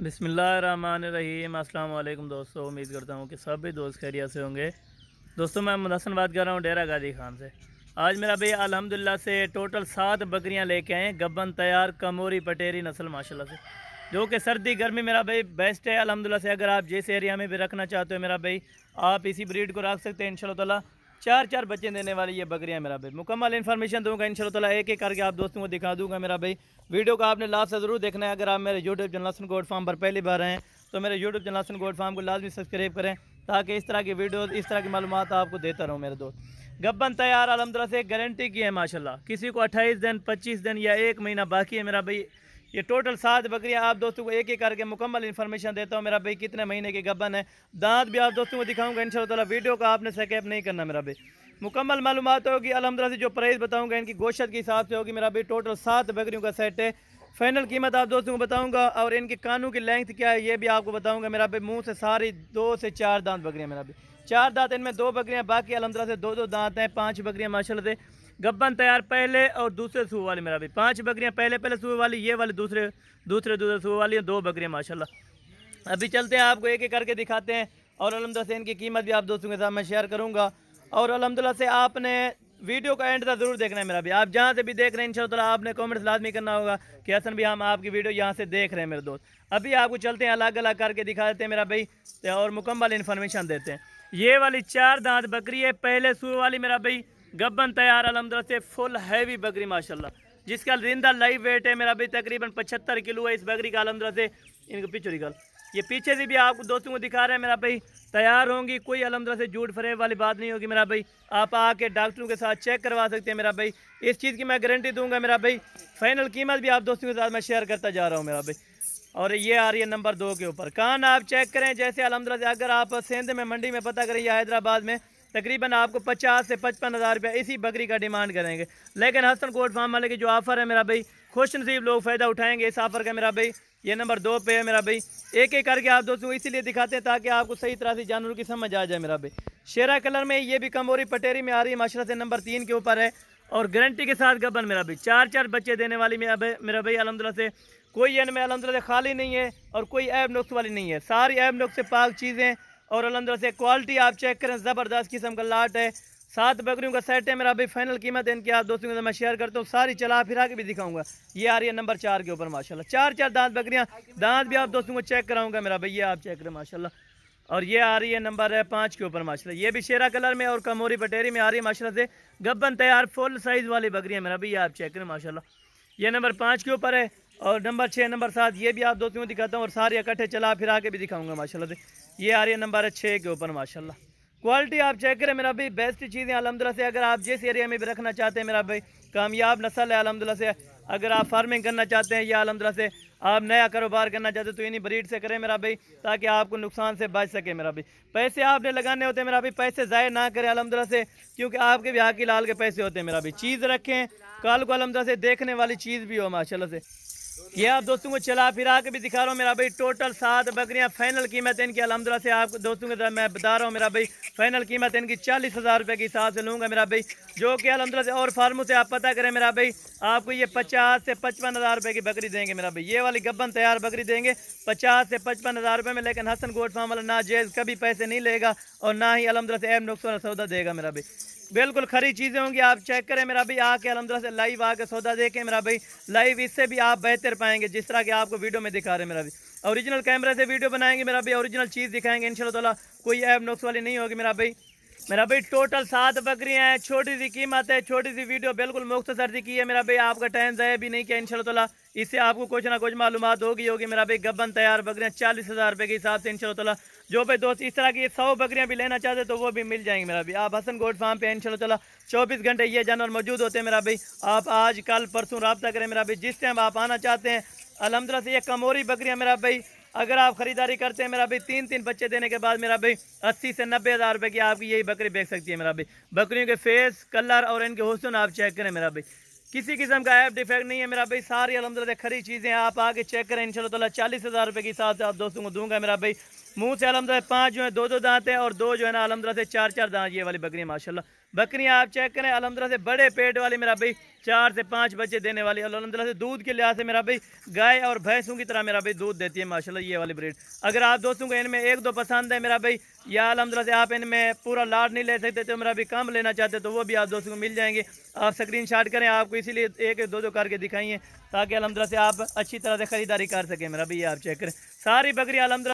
अस्सलाम वालेकुम दोस्तों उम्मीद करता हूँ कि सभी दोस्त खैरियत से होंगे दोस्तों मैं मुदसन बात कर रहा हूँ डेरा गाजी खान से आज मेरा भाई अलहमदिल्ला से टोटल सात बकरियाँ लेके आए गब्बन तैयार कमोरी पटेरी नस्ल माशाल्लाह से जो कि सर्दी गर्मी मेरा भाई बेस्ट है अलहमदिल्ला से अगर आप जिस एरिया में भी रखना चाहते हो मेरा भाई आप इसी ब्रीड को रख सकते हैं इन चार चार बच्चे देने वाली ये बकरियाँ मेरा भाई मुकम्मल इन्फॉर्मेशन दूंगा इन शाला एक एक करके आप दोस्तों को दिखा दूंगा मेरा भाई वीडियो को आपने लास्ट से ज़रूर देखना है अगर आप मेरे यूट्यूब चैनल सन गोड फार्म पर पहली बार हैं तो मेरे यूट्यूब चैनल गोड फार्म को लाजमी सब्सक्राइब करें ताकि इस तरह की वीडियो इस तरह की मालूम आपको देता रहूँ मेरे दोस्त गब्बन तैयार अलहमदिल्ला से गारंटी की है माशाला किसी को अट्ठाईस दिन पच्चीस दिन या एक महीना बाकी है मेरा भाई ये टोटल सात बकरियाँ आप दोस्तों को एक एक करके मुकम्मल इन्फॉर्मेशन देता हूँ मेरा भाई कितने महीने के गबन है दांत भी आप दोस्तों को दिखाऊंगा इन शाला वीडियो को आपने सेकेप नहीं करना मेरा भाई मुकम्मल मालूम होगी अलहमदा से जो प्राइस बताऊँगा इनकी गोशत के हिसाब से होगी मेरा भाई टोटल सात बकरियों का सेट है फाइनल कीमत आप दोस्तों को बताऊंगा और इनके कानों की लेंथ क्या है ये भी आपको बताऊंगा मेरा भाई मुंह से सारी दो से चार दांत बकरियां मेरा भाई चार दांत इनमें दो बकरियां बाकी अलहमदा से दो दो दांत हैं पांच बकरियां माशाल्लाह से गब्बन तैयार पहले और दूसरे सूबे वाली मेरा भी पाँच बकरियाँ पहले पहले सूबे वाली ये वाली दूसरे दूसरे दूसरे सूबे वाली दो बकरियाँ माशाल्लाह अभी चलते हैं आपको एक एक करके दिखाते हैं और अलहमदिल्ला से इनकी कीमत भी आप दोस्तों के साथ मैं शेयर करूँगा और अलहमदिल्ला से आपने वीडियो का एंड तक जरूर देखना है मेरा भी आप जहाँ से भी देख रहे हैं शाला आपने कॉमेंट्स लाजमी करना होगा कि हसन भी हम आपकी वीडियो यहाँ से देख रहे हैं मेरे दोस्त अभी आपको चलते हैं अलग अलग करके दिखा देते हैं मेरा भाई और मुकम्मल इन्फॉर्मेशन देते हैं ये वाली चार दांत बकरी है पहले सूर वाली मेरा भाई गब्बन तैयार अलहमदिल्ला से फुल हैवी बकरी माशाल्लाह जिसका जिंदा लाइव वेट है मेरा अभी तकरीबन पचहत्तर किलो है इस बकरी का अलहमदिल्ला से इनको पीछे निकाल ये पीछे से भी आपको दोस्तों को दिखा रहे हैं मेरा भाई तैयार होंगी कोई अलहमदिल्ला से झूठ फरेब वाली बात नहीं होगी मेरा भाई आप आके डॉक्टरों के साथ चेक करवा सकते हैं मेरा भाई इस चीज़ की मैं गारंटी दूंगा मेरा भाई फाइनल कीमत भी आप दोस्तों के साथ मैं शेयर करता जा रहा हूँ मेरा भाई और ये आ रही है नंबर दो के ऊपर कान आप चेक करें जैसे अलहमदिल्ला से अगर आप सेंध में मंडी में पता करें या हैदराबाद में तकरीबन आपको पचास से पचपन हज़ार रुपया इसी बकरी का डिमांड करेंगे लेकिन हसन कोट फार्म वाले की जो ऑफ़र है मेरा भाई खुश नसीब लोग फ़ायदा उठाएंगे इस ऑफ़र का मेरा भाई ये नंबर दो पे है मेरा भाई एक एक करके आप दोस्तों इसीलिए दिखाते हैं ताकि आपको सही तरह से जानवर की समझ आ जाए मेरा भाई शेरा कलर में ये भी कमोरी पटेरी में आ रही है माशरा से नंबर तीन के ऊपर है और गारंटी के साथ गबन मेरा भाई चार चार बच्चे देने वाली मेरा भाई मेरा भाई अलहमदिल्ला से कोई इनमें अलहमदिल्ला से खाली नहीं है और कोई ऐब नुक्स वाली नहीं है सारी ऐब नुक्स से पाक चीज़ें और अलहमदिल्ला से क्वालिटी आप चेक करें ज़बरदस्त किस्म का लाट है सात बकरियों का सेट है मेरा अभी फाइनल कीमत है इनकी आप दोस्तों के साथ मैं शेयर करता हूँ सारी चला फिरा के भी दिखाऊंगा ये आ रही है नंबर चार के ऊपर माशाल्लाह चार चार दांत बकरियाँ दांत भी आप दोस्तों को चेक कराऊंगा मेरा भाई ये आप चेक करें माशाल्लाह और ये आ रही है नंबर है पाँच के ऊपर माशा ये भी शेरा कलर में और कमोरी पटेरी में आ रही है माशा से गब्बन तैयार फुल साइज़ वाली बकरियाँ मेरा भाई आप चेक करें माशा ये नंबर पाँच के ऊपर है और नंबर छः नंबर सात ये भी आप दोस्तों को दिखाता हूँ और सारे इकट्ठे चला फिरा के भी दिखाऊंगा माशाला से ये आ रही है नंबर छः के ऊपर माशाल्लाह क्वालिटी आप चेक करें मेरा भाई बेस्ट चीज़ें अलहमदिल्ला से अगर आप जिस एरिया में भी रखना चाहते हैं मेरा भाई कामयाब नसल है अलहमदिल्ला से अगर आप फार्मिंग करना चाहते हैं या अलहमदिल्ला से आप नया कारोबार करना चाहते हैं तो इन्हीं ब्रीड से करें मेरा भाई ताकि आपको नुकसान से बच सके मेरा भाई पैसे आपने लगाने होते हैं मेरा भाई पैसे ज़ाय ना करें अलहमदिल्ला से क्योंकि आपके भी हाकि लाल के पैसे होते हैं मेरा भाई चीज़ रखें कल को अलहमदिल्ला से देखने वाली चीज़ भी हो माशाला से ये आप दोस्तों को चला फिरा के भी दिखा रहा हूँ मेरा भाई टोटल सात बकरियाँ फाइनल कीमत इनकी अलहमदिल्ला से आप दोस्तों के मैं बता रहा हूँ मेरा भाई फाइनल कीमत इनकी चालीस हज़ार रुपये के हिसाब से लूँगा मेरा भाई जो कि अलहमदिल्ला से और फार्मों से आप पता करें मेरा भाई आपको ये पचास से पचपन हज़ार रुपये की बकरी देंगे मेरा भाई ये वाली गब्बन तैयार बकरी देंगे पचास से पचपन हज़ार रुपये में लेकिन हसन गोट फार्म वाला जेज़ कभी पैसे नहीं लेगा और ना ही अलहमदिल्ला से एम नुकसान सौदा देगा मेरा भाई बिल्कुल खरी चीज़ें होंगी आप चेक करें मेरा भाई आके अलहमदिल्ला से लाइव आके सौदा देखें मेरा भाई लाइव इससे भी आप बेहतर पाएंगे जिस तरह के आपको वीडियो में दिखा रहे हैं मेरा भाई ओरिजिनल कैमरे से वीडियो बनाएंगे मेरा भाई ओरिजिनल चीज़ दिखाएंगे इन शाला कोई ऐप नुक्स वाली नहीं होगी मेरा भाई मेरा भाई टोटल सात बकरियाँ हैं छोटी सी कीमत है छोटी सी वीडियो बिल्कुल मुख्तसर सी की है मेरा भाई आपका टाइम जया भी नहीं किया इन ताला इससे आपको कुछ ना कुछ मालूम होगी होगी मेरा भाई गबन तैयार बकरियाँ चालीस हज़ार रुपये के हिसाब से इन तला जो भाई दोस्त इस तरह की सौ बकरियाँ भी लेना चाहते तो वो भी मिल जाएंगी मेरा भाई आप हसन गोड फार्म पे इन तला चौबीस घंटे ये जानवर मौजूद होते हैं मेरा भाई आप आज कल परसों रबता करें मेरा भाई जिस टाइम आप आना चाहते हैं अलहमदिल्ला से ये कमोरी बकरियाँ मेरा भाई अगर आप ख़रीदारी करते हैं मेरा भाई तीन तीन बच्चे देने के बाद मेरा भाई अस्सी से नब्बे हज़ार रुपये की आपकी यही बकरी बेच सकती है मेरा भाई बकरियों के फेस कलर और इनके हुसन आप चेक करें मेरा भाई किसी किस्म का ऐप डिफेक्ट नहीं है मेरा भाई सारी अलहमदिल्ला खरी चीज़ें आप आगे चेक करें इन शाला चालीस हज़ार रुपये के हिसाब से आप दोस्तों को दूंगा मेरा भाई मुँह से अलहमदिल्ला पाँच जो है दो दो दांत हैं और दो जो है ना अलहमदिल्ला से चार चार दांत ये वाली बकरी है माशाल्लाह बकरियाँ आप चेक करें अलहमदिल्ला से बड़े पेट वाली मेरा भाई चार से पाँच बच्चे देने वाली अलहमदिल्ला से दूध के लिहाज से मेरा भाई गाय और भैंसों की तरह मेरा भाई दूध देती है माशाल्लाह ये वाली ब्रीड अगर आप दोस्तों को इनमें एक दो पसंद है मेरा भाई या अलहमदिल्ला से आप इनमें पूरा लाड नहीं ले सकते तो मेरा भी कम लेना चाहते तो वो भी आप दोस्तों को मिल जाएंगे आप स्क्रीन करें आपको इसीलिए एक एक दो दो करके दिखाइए ताकि अलहमदिल्ला से आप अच्छी तरह से ख़रीदारी कर सकें मेरा भाई ये आप चेक करें सारी बकरियाँ अलहमदिल्ला